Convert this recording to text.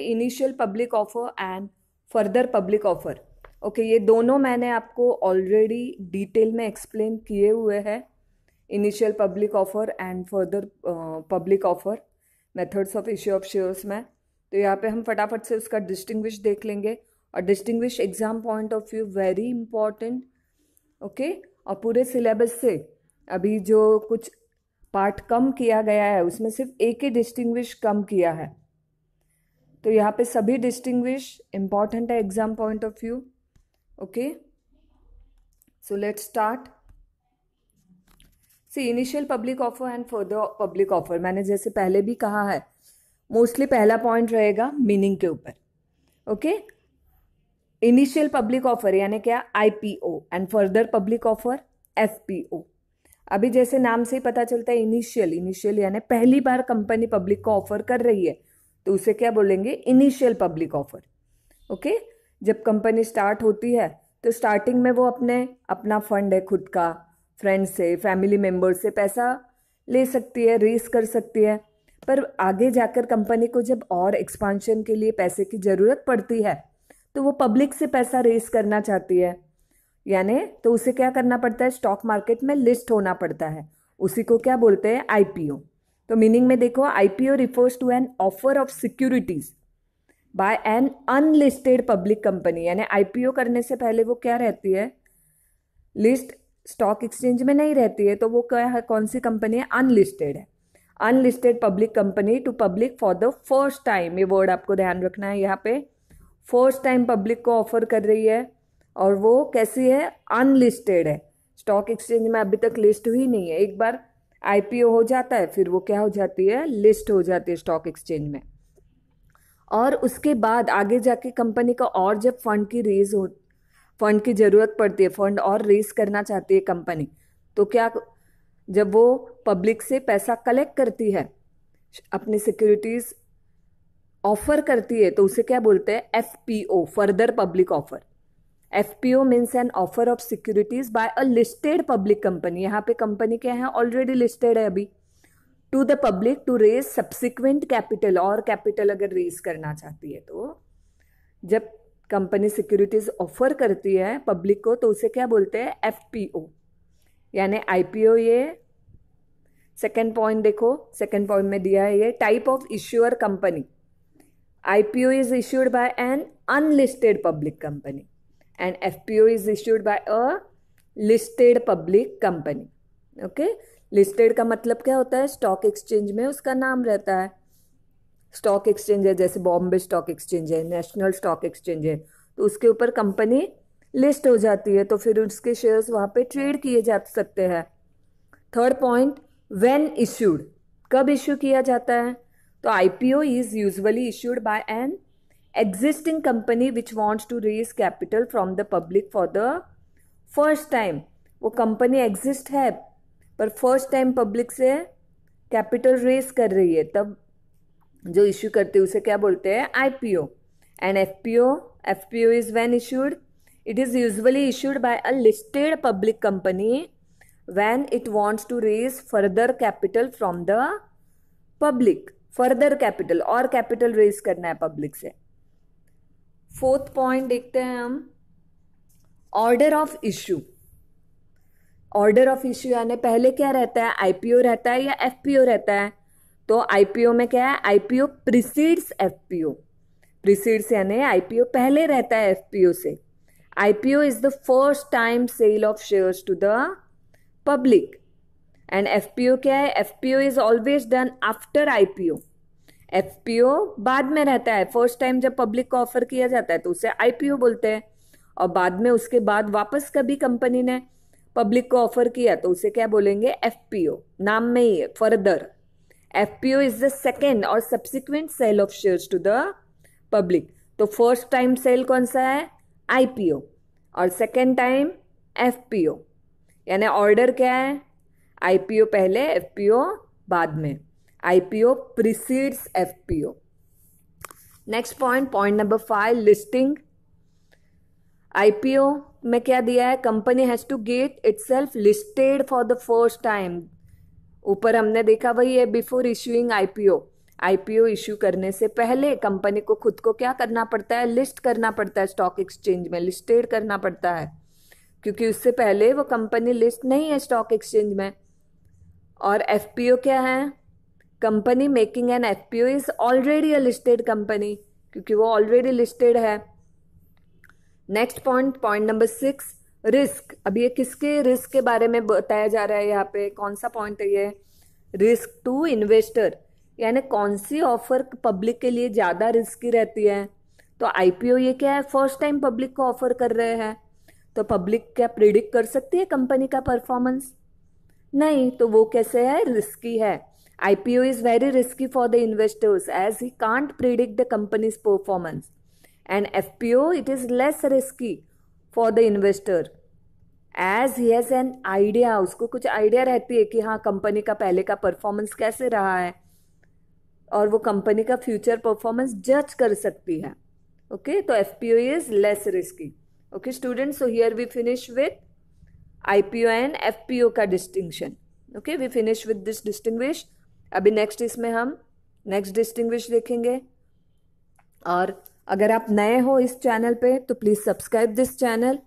Initial public offer and further public offer okay ये दोनों मैंने आपको ऑलरेडी डिटेल में एक्सप्लेन किए हुए हैं initial public offer and further public offer methods of issue of shares में तो यहाँ पे हम फटाफट से उसका डिस्टिंग्विश देख लेंगे और distinguish exam point of view very important okay और पूरे सिलेबस से अभी जो कुछ पार्ट कम किया गया है उसमें सिर्फ एक ही डिस्टिंग्विश कम किया है तो यहाँ पे सभी डिस्टिंग्विश इम्पॉर्टेंट है exam point of view okay so let start see initial public offer and further public offer मैंने जैसे पहले भी कहा है मोस्टली पहला पॉइंट रहेगा मीनिंग के ऊपर ओके इनिशियल पब्लिक ऑफर यानी क्या IPO and further public offer FPO अभी जैसे नाम से ही पता चलता है इनिशियल इनिशियल यानी पहली बार कंपनी पब्लिक को ऑफर कर रही है तो उसे क्या बोलेंगे इनिशियल पब्लिक ऑफर ओके जब कंपनी स्टार्ट होती है तो स्टार्टिंग में वो अपने अपना फंड है खुद का फ्रेंड से फैमिली मेम्बर से पैसा ले सकती है रेस कर सकती है पर आगे जाकर कंपनी को जब और एक्सपांशन के लिए पैसे की ज़रूरत पड़ती है तो वो पब्लिक से पैसा रेस करना चाहती है यानी तो उसे क्या करना पड़ता है स्टॉक मार्केट में लिस्ट होना पड़ता है उसी को क्या बोलते हैं आईपीओ तो मीनिंग में देखो IPO refers to an offer of securities by an unlisted public company यानी आईपीओ करने से पहले वो क्या रहती है लिस्ट स्टॉक एक्सचेंज में नहीं रहती है तो वो क्या है कौन सी कंपनी है अनलिस्टेड है unlisted public company to public for the first time ये वर्ड आपको ध्यान रखना है यहाँ पे फर्स्ट टाइम पब्लिक को ऑफर कर रही है और वो कैसी है अनलिस्टेड है स्टॉक एक्सचेंज में अभी तक लिस्ट हुई नहीं है एक बार आईपीओ हो जाता है फिर वो क्या हो जाती है लिस्ट हो जाती है स्टॉक एक्सचेंज में और उसके बाद आगे जाके कंपनी का और जब फंड की रेज हो फंड की ज़रूरत पड़ती है फंड और रेज करना चाहती है कंपनी तो क्या जब वो पब्लिक से पैसा कलेक्ट करती है अपनी सिक्योरिटीज़ ऑफर करती है तो उसे क्या बोलते हैं F P O further public offer FPO means an offer of securities by a listed public company यहाँ पे कंपनी क्या है ऑलरेडी लिस्टेड है अभी to the public to raise subsequent capital और कैपिटल अगर रेज करना चाहती है तो जब कंपनी सिक्योरिटीज ऑफर करती है पब्लिक को तो उसे क्या बोलते हैं एफ पी ओ यानी आई पी ओ ये सेकेंड पॉइंट देखो सेकेंड पॉइंट में दिया है ये type of issuer company I P O is issued by an unlisted public company and FPO is issued by a listed public company. Okay, listed का मतलब क्या होता है स्टॉक एक्सचेंज में उसका नाम रहता है स्टॉक एक्सचेंज है जैसे बॉम्बे स्टॉक एक्सचेंज है नेशनल स्टॉक एक्सचेंज है तो उसके ऊपर कंपनी लिस्ट हो जाती है तो फिर उसके शेयर्स वहाँ पे ट्रेड किए जा सकते हैं थर्ड पॉइंट व्हेन इश्यूड कब इश्यू किया जाता है तो IPO is usually issued by an existing company which wants to raise capital from the public for the first time वो कंपनी एग्जिस्ट है पर फर्स्ट टाइम पब्लिक से कैपिटल रेस कर रही है तब जो इश्यू करते हैं उसे क्या बोलते हैं I P O and F P O F P O is when issued it is usually issued by a listed public company when it wants to raise further capital from the public further capital और capital raise करना है public से fourth point देखते हैं हम order of issue order of issue यानी पहले क्या रहता है आईपीओ रहता है या एफपीओ रहता है तो आईपीओ में क्या है आईपीओ प्रिसीड्स एफपीओ प्रिसीड्स यानी आईपीओ पहले रहता है एफपीओ से IPO is the first time sale of shares to the public and FPO क्या है FPO is always done after IPO F बाद में रहता है फर्स्ट टाइम जब पब्लिक को ऑफर किया जाता है तो उसे आईपीओ बोलते हैं और बाद में उसके बाद वापस कभी कंपनी ने पब्लिक को ऑफर किया तो उसे क्या बोलेंगे एफ नाम में ही है further F is the second और subsequent sale of shares to the public तो फर्स्ट टाइम सेल कौन सा है आई और सेकेंड टाइम एफ यानी ऑर्डर क्या है आई पहले एफ बाद में IPO precedes FPO. Next point point number five listing IPO में क्या दिया है company has to get itself listed for the first time ऊपर हमने देखा वही है before issuing IPO IPO issue करने से पहले कंपनी को खुद को क्या करना पड़ता है लिस्ट करना पड़ता है स्टॉक एक्सचेंज में लिस्टेड करना पड़ता है क्योंकि उससे पहले वो कंपनी लिस्ट नहीं है स्टॉक एक्सचेंज में और एफ क्या है company making an F P O is already a listed company क्योंकि वो ऑलरेडी लिस्टेड है next point point number six risk अब ये किसके रिस्क के बारे में बताया जा रहा है यहाँ पे कौन सा पॉइंट है ये रिस्क टू इन्वेस्टर यानी कौन सी ऑफर पब्लिक के लिए ज़्यादा रिस्की रहती है तो आईपीओ ये क्या है फर्स्ट टाइम पब्लिक को ऑफर कर रहे हैं तो पब्लिक क्या प्रिडिक्ट कर सकती है कंपनी का परफॉर्मेंस नहीं तो वो कैसे है रिस्की है IPO is very risky for the investors as he can't predict the company's performance. And FPO, it is less risky for the investor as he has an idea उसको कुछ idea रहती है कि हाँ कंपनी का पहले का परफॉर्मेंस कैसे रहा है और वो कंपनी का फ्यूचर परफॉर्मेंस जज कर सकती है ओके तो F P O is less risky okay student so here we finish with I P O and F P O का distinction okay we finish with this distinguish अभी next इसमें हम next distinguish देखेंगे और अगर आप नए हो इस चैनल पे तो प्लीज़ सब्सक्राइब दिस चैनल